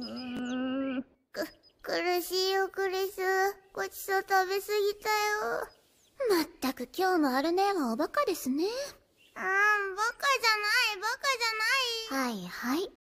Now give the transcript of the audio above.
うんく苦しいよクリスごちそう食べ過ぎたよまったく今日もアルネーはおバカですねうんバカじゃないバカじゃないはいはい